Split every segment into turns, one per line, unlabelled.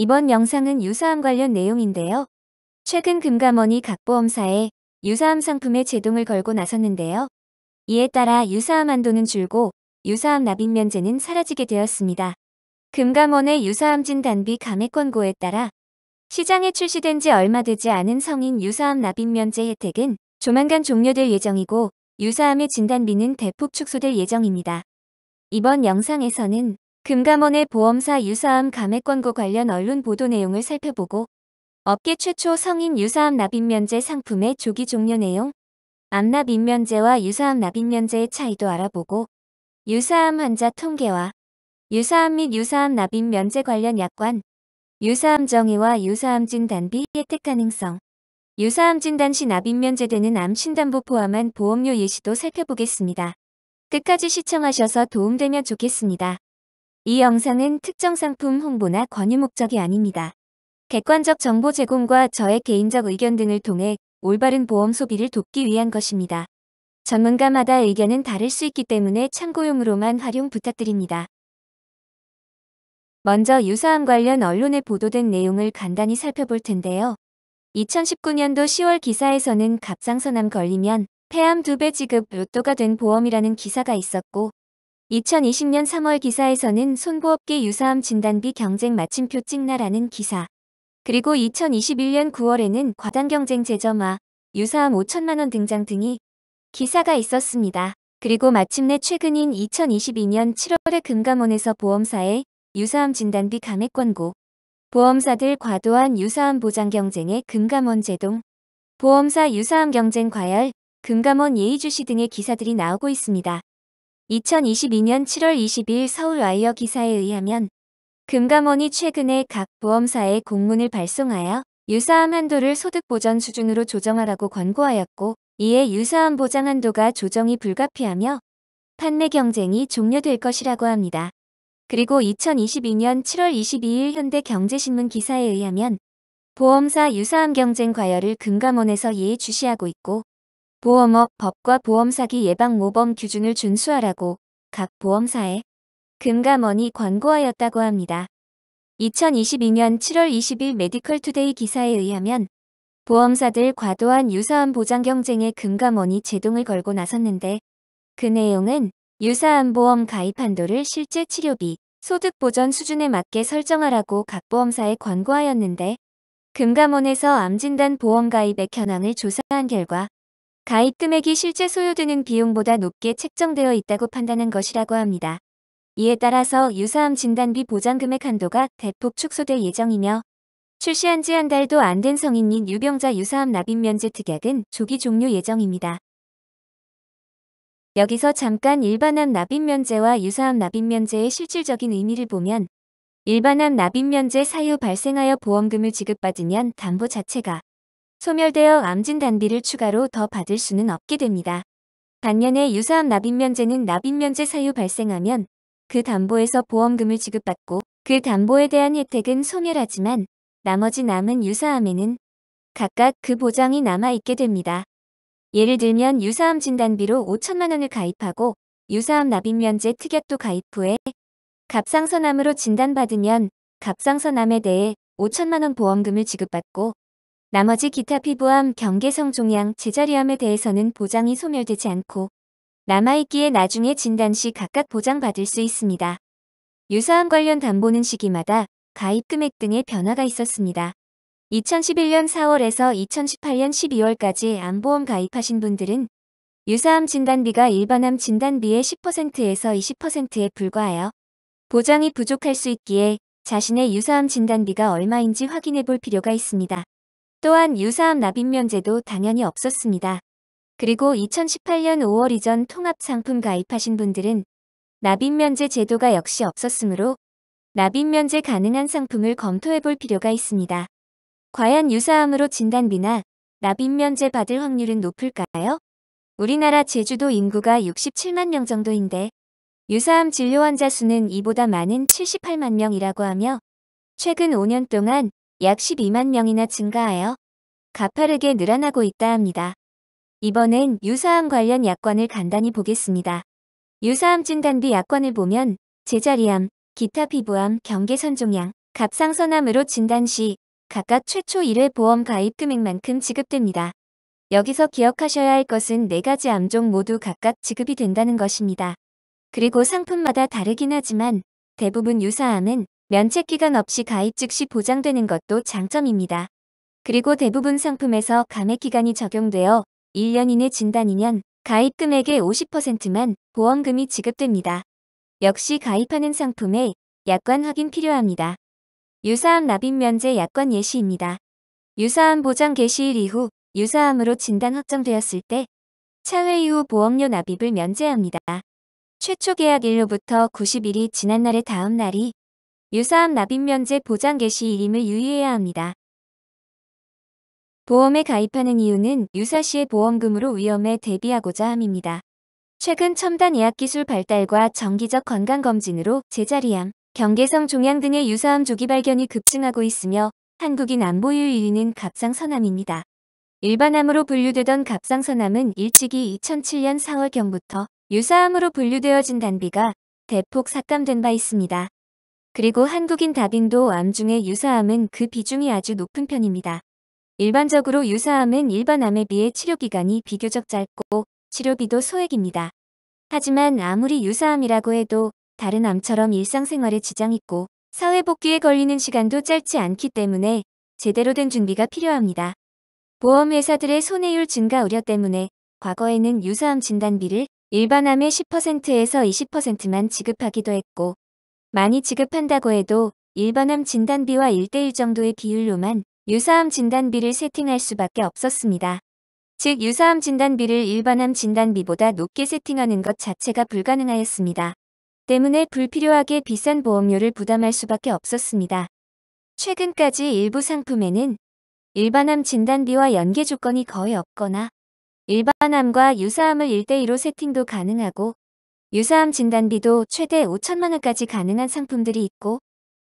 이번 영상은 유사암 관련 내용인데요. 최근 금감원이 각보험사에 유사암 상품의 제동을 걸고 나섰는데요. 이에 따라 유사암 한도는 줄고 유사암 납입 면제는 사라지게 되었습니다. 금감원의 유사암 진단비 감액 권고에 따라 시장에 출시된 지 얼마 되지 않은 성인 유사암 납입 면제 혜택은 조만간 종료될 예정이고 유사암의 진단비는 대폭 축소될 예정입니다. 이번 영상에서는 금감원의 보험사 유사암 감액 권고 관련 언론 보도 내용을 살펴보고 업계 최초 성인 유사암 납입 면제 상품의 조기 종료 내용, 암납 입면제와 유사암 납입 면제의 차이도 알아보고 유사암 환자 통계와 유사암 및 유사암 납입 면제 관련 약관, 유사암 정의와 유사암 진단비 혜택 가능성, 유사암 진단 시 납입 면제되는 암신단보 포함한 보험료 예시도 살펴보겠습니다. 끝까지 시청하셔서 도움되면 좋겠습니다. 이 영상은 특정 상품 홍보나 권유 목적이 아닙니다. 객관적 정보 제공과 저의 개인적 의견 등을 통해 올바른 보험 소비를 돕기 위한 것입니다. 전문가마다 의견은 다를 수 있기 때문에 참고용으로만 활용 부탁드립니다. 먼저 유사암 관련 언론에 보도된 내용을 간단히 살펴볼 텐데요. 2019년도 10월 기사에서는 갑상선암 걸리면 폐암 2배 지급 로또가 된 보험이라는 기사가 있었고 2020년 3월 기사에서는 손보업계 유사암 진단비 경쟁 마침표 찍나라는 기사. 그리고 2021년 9월에는 과당경쟁 재점화, 아, 유사암 5천만원 등장 등이 기사가 있었습니다. 그리고 마침내 최근인 2022년 7월에 금감원에서 보험사의 유사암 진단비 감액 권고, 보험사들 과도한 유사암 보장 경쟁에 금감원 제동, 보험사 유사암 경쟁 과열, 금감원 예의주시 등의 기사들이 나오고 있습니다. 2022년 7월 2 0일 서울와이어 기사에 의하면 금감원이 최근에 각 보험사에 공문을 발송하여 유사암 한도를 소득보전 수준으로 조정하라고 권고하였고 이에 유사암 보장 한도가 조정이 불가피하며 판매 경쟁이 종료될 것이라고 합니다. 그리고 2022년 7월 22일 현대경제신문 기사에 의하면 보험사 유사암 경쟁 과열을 금감원에서 예의 주시하고 있고 보험업 법과 보험 사기 예방 모범 규준을 준수하라고 각 보험사에 금감원이 권고하였다고 합니다. 2022년 7월 20일 메디컬 투데이 기사에 의하면 보험사들 과도한 유사한 보장 경쟁에 금감원이 제동을 걸고 나섰는데 그 내용은 유사한 보험 가입 한도를 실제 치료비, 소득 보전 수준에 맞게 설정하라고 각 보험사에 권고하였는데 금감원에서 암진단 보험 가입액 현황을 조사한 결과 가입 금액이 실제 소요되는 비용보다 높게 책정되어 있다고 판단한 것이라고 합니다. 이에 따라서 유사암 진단비 보장 금액 한도가 대폭 축소될 예정이며 출시한 지 한 달도 안 된 성인인 유병자 유사암 납입 면제 특약은 조기 종료 예정입니다. 여기서 잠깐 일반암 납입 면제와 유사암 납입 면제의 실질적인 의미를 보면 일반암 납입 면제 사유 발생하여 보험금을 지급받으면 담보 자체가 소멸되어 암진 단비를 추가로 더 받을 수는 없게 됩니다. 반면에 유사한 납입면제는 납입면제 사유 발생하면 그 담보에서 보험금을 지급받고 그 담보에 대한 혜택은 소멸하지만 나머지 남은 유사암에는 각각 그 보장이 남아있게 됩니다. 예를 들면 유사암 진단비로 5천만 원을 가입하고 유사암 납입면제 특약도 가입 후에 갑상선암으로 진단받으면 갑상선암에 대해 5천만 원 보험금을 지급받고 나머지 기타 피부암, 경계성 종양, 제자리암에 대해서는 보장이 소멸되지 않고 남아있기에 나중에 진단 시 각각 보장받을 수 있습니다. 유사암 관련 담보는 시기마다 가입 금액 등의 변화가 있었습니다. 2011년 4월에서 2018년 12월까지 암보험 가입하신 분들은 유사암 진단비가 일반암 진단비의 10%에서 20%에 불과하여 보장이 부족할 수 있기에 자신의 유사암 진단비가 얼마인지 확인해 볼 필요가 있습니다. 또한 유사암 납입면제도 당연히 없었습니다. 그리고 2018년 5월 이전 통합상품 가입하신 분들은 납입면제 제도가 역시 없었으므로 납입면제 가능한 상품을 검토해 볼 필요가 있습니다. 과연 유사암으로 진단비나 납입면제 받을 확률은 높을까요? 우리나라 제주도 인구가 67만 명 정도인데 유사암 진료 환자 수는 이보다 많은 78만 명이라고 하며 최근 5년 동안 약 12만 명이나 증가하여 가파르게 늘어나고 있다 합니다. 이번엔 유사암 관련 약관을 간단히 보겠습니다. 유사암 진단비 약관을 보면 제자리암, 기타 피부암, 경계선 종양, 갑상선암으로 진단 시 각각 최초 1회 보험 가입 금액만큼 지급됩니다. 여기서 기억하셔야 할 것은 4가지 암종 모두 각각 지급이 된다는 것입니다. 그리고 상품마다 다르긴 하지만 대부분 유사암은 면책 기간 없이 가입 즉시 보장되는 것도 장점입니다. 그리고 대부분 상품에서 감액 기간이 적용되어 1년 이내 진단 이면 가입 금액의 50%만 보험금이 지급됩니다. 역시 가입하는 상품에 약관 확인 필요합니다. 유사암 납입 면제 약관 예시입니다. 유사암 보장 개시일 이후 유사암으로 진단 확정되었을 때 차회 이후 보험료 납입을 면제합니다. 최초 계약일로부터 90일이 지난 날의 다음 날이 유사한 납입면제 보장 개시임을 일 유의해야 합니다. 보험에 가입하는 이유는 유사시의 보험금으로 위험에 대비하고자 함입니다. 최근 첨단 예약 기술 발달과 정기적 건강검진으로 제자리암, 경계성 종양 등의 유사암 조기 발견이 급증하고 있으며 한국인 안보율 1위는 갑상선암입니다. 일반암으로 분류되던 갑상선암은 일찍이 2007년 4월경부터 유사암으로 분류되어진 단비가 대폭 삭감된 바 있습니다. 그리고 한국인 다빈도 암 중에 유사암은 그 비중이 아주 높은 편입니다. 일반적으로 유사암은 일반 암에 비해 치료기간이 비교적 짧고 치료비도 소액입니다. 하지만 아무리 유사암이라고 해도 다른 암처럼 일상생활에 지장 있고 사회복귀에 걸리는 시간도 짧지 않기 때문에 제대로 된 준비가 필요합니다. 보험회사들의 손해율 증가 우려 때문에 과거에는 유사암 진단비를 일반암의 10%에서 20%만 지급하기도 했고 많이 지급한다고 해도 일반암 진단비와 1대1 정도의 비율로만 유사암 진단비를 세팅할 수밖에 없었습니다. 즉 유사암 진단비를 일반암 진단비보다 높게 세팅하는 것 자체가 불가능하였습니다. 때문에 불필요하게 비싼 보험료를 부담할 수밖에 없었습니다. 최근까지 일부 상품에는 일반암 진단비와 연계 조건이 거의 없거나 일반암과 유사암을 1대2로 세팅도 가능하고 유사암 진단비도 최대 5천만원까지 가능한 상품들이 있고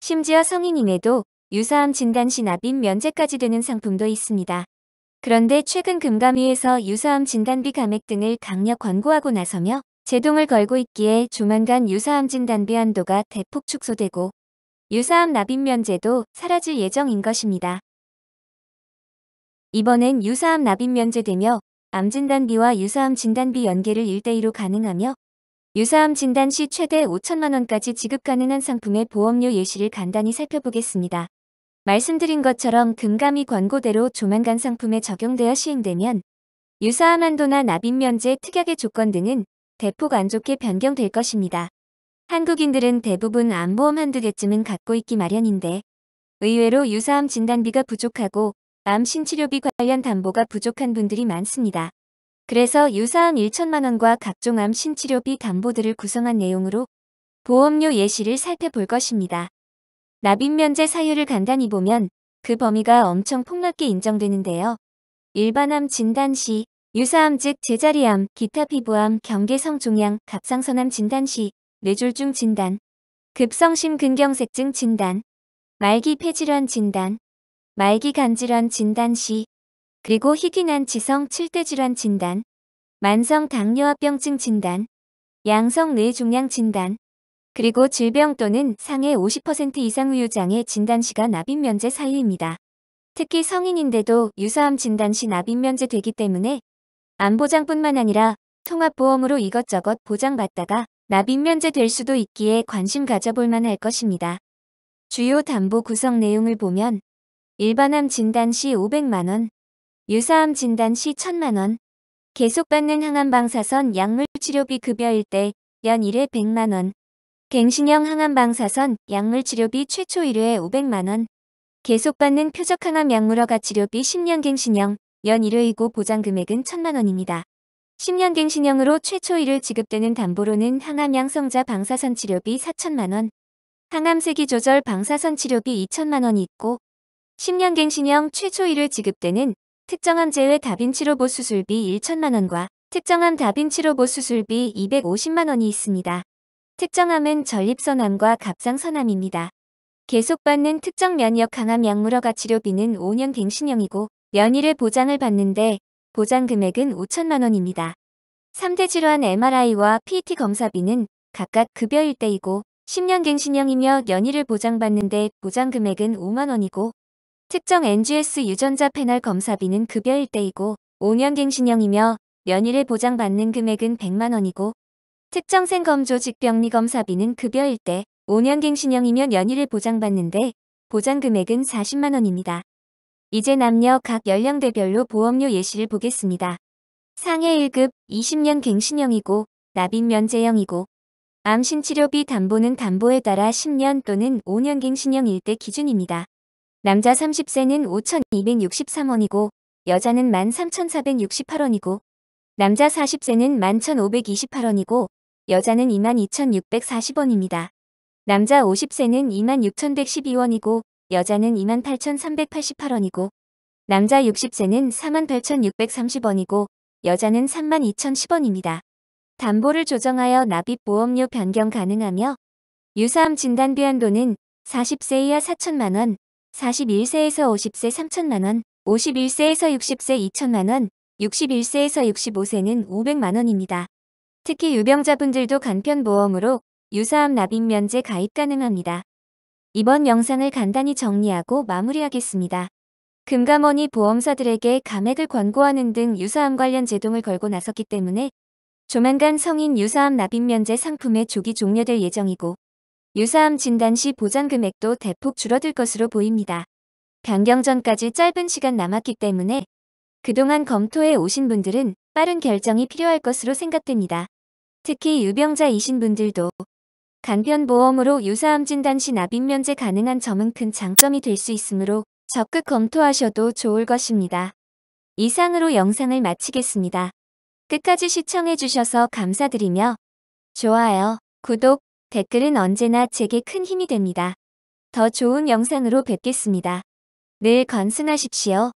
심지어 성인임에도 유사암 진단 시 납입 면제까지 되는 상품도 있습니다. 그런데 최근 금감위에서 유사암 진단비 감액 등을 강력 권고하고 나서며 제동을 걸고 있기에 조만간 유사암 진단비 한도가 대폭 축소되고 유사암 납입 면제도 사라질 예정인 것입니다. 이번엔 유사암 납입 면제되며 암 진단비와 유사암 진단비 연계를 1대2로 가능하며 유사암 진단 시 최대 5천만원까지 지급 가능한 상품의 보험료 예시를 간단히 살펴보겠습니다. 말씀드린 것처럼 금감이 권고대로 조만간 상품에 적용되어 시행되면 유사암 한도나 납입 면제 특약의 조건 등은 대폭 안 좋게 변경될 것입니다. 한국인들은 대부분 암보험 한두 개쯤은 갖고 있기 마련인데 의외로 유사암 진단비가 부족하고 암 신치료비 관련 담보가 부족한 분들이 많습니다. 그래서 유사한 1천만 원과 각종 암 신치료비 담보들을 구성한 내용으로 보험료 예시를 살펴볼 것입니다. 납입 면제 사유를 간단히 보면 그 범위가 엄청 폭넓게 인정되는데요. 일반암 진단 시 유사암 즉 제자리암, 기타 피부암, 경계성 종양, 갑상선암 진단 시 뇌졸중 진단, 급성심 근경색증 진단, 말기 폐질환 진단, 말기 간질환 진단 시 그리고 희귀난 지성 7대 질환 진단, 만성 당뇨합병증 진단, 양성 뇌종양 진단, 그리고 질병 또는 상해 50% 이상 우유장애 진단 시가 납입 면제 사유입니다. 특히 성인인데도 유사암 진단 시 납입 면제되기 때문에 안보장뿐만 아니라 통합보험으로 이것저것 보장받다가 납입 면제될 수도 있기에 관심 가져볼 만할 것입니다. 주요 담보 구성 내용을 보면 일반암 진단 시 500만원, 유사암 진단 시 천만원, 계속받는 항암방사선 약물치료비 급여일 때 연 1회 100만원, 갱신형 항암방사선 약물치료비 최초 1회 500만원, 계속받는 표적항암 약물허가 치료비 10년 갱신형 연 1회이고 보장금액은 1천만원입니다. 10년 갱신형으로 최초 1회 지급되는 담보로는 항암 양성자 방사선 치료비 4천만원, 항암 세기 조절 방사선 치료비 2천만원이 있고 10년 갱신형 최초 1회 지급되는 특정암 제외 다빈치 로봇 수술비 1천만원과 특정한 다빈치 로봇 수술비 250만원이 있습니다. 특정암은 전립선암과 갑상선암입니다. 계속받는 특정 면역 강암 약물허가 치료비는 5년 갱신형이고 연일의 보장을 받는데 보장 금액은 5천만 원입니다. 3대 질환 MRI와 PET 검사비는 각각 급여 일대이고 10년 갱신형이며 연일을 보장받는데 보장 금액은 5만 원이고 특정 NGS 유전자 패널 검사비는 급여일 대이고 5년 갱신형이며 면일에 보장받는 금액은 100만 원이고 특정 생검조 직병리 검사비는 급여일 대 5년 갱신형이면 연일을 보장받는데 보장 금액은 40만 원입니다. 이제 남녀 각 연령대별로 보험료 예시를 보겠습니다. 상해 1급 20년 갱신형이고 납입 면제형이고 암신치료비 담보는 담보에 따라 10년 또는 5년 갱신형일 때 기준입니다. 남자 30세는 5,263원이고 여자는 13,468원이고 남자 40세는 11,528원이고 여자는 22,640원입니다. 남자 50세는 26,112원이고 여자는 28,388원이고 남자 60세는 48,630원이고 여자는 32,010원입니다. 담보를 조정하여 납입 보험료 변경 가능하며 유사암 진단 비한도는 40세 이하 4천만원, 41세에서 50세 3천만원, 51세에서 60세 2천만원, 61세에서 65세는 500만원입니다. 특히 유병자분들도 간편보험으로 유사암 납입 면제 가입 가능합니다. 이번 영상을 간단히 정리하고 마무리하겠습니다. 금감원이 보험사들에게 감액을 권고하는 등 유사암 관련 제동을 걸고 나섰기 때문에 조만간 성인 유사암 납입 면제 상품의 조기 종료될 예정이고 유사암 진단 시 보장 금액도 대폭 줄어들 것으로 보입니다. 변경전까지 짧은 시간 남았기 때문에 그동안 검토해 오신 분들은 빠른 결정이 필요할 것으로 생각됩니다. 특히 유병자이신 분들도 간편보험으로 유사암 진단 시 납입 면제 가능한 점은 큰 장점이 될 수 있으므로 적극 검토하셔도 좋을 것입니다. 이상으로 영상을 마치겠습니다. 끝까지 시청해주셔서 감사드리며 좋아요, 구독, 댓글은 언제나 제게 큰 힘이 됩니다. 더 좋은 영상으로 뵙겠습니다. 늘 건승하십시오.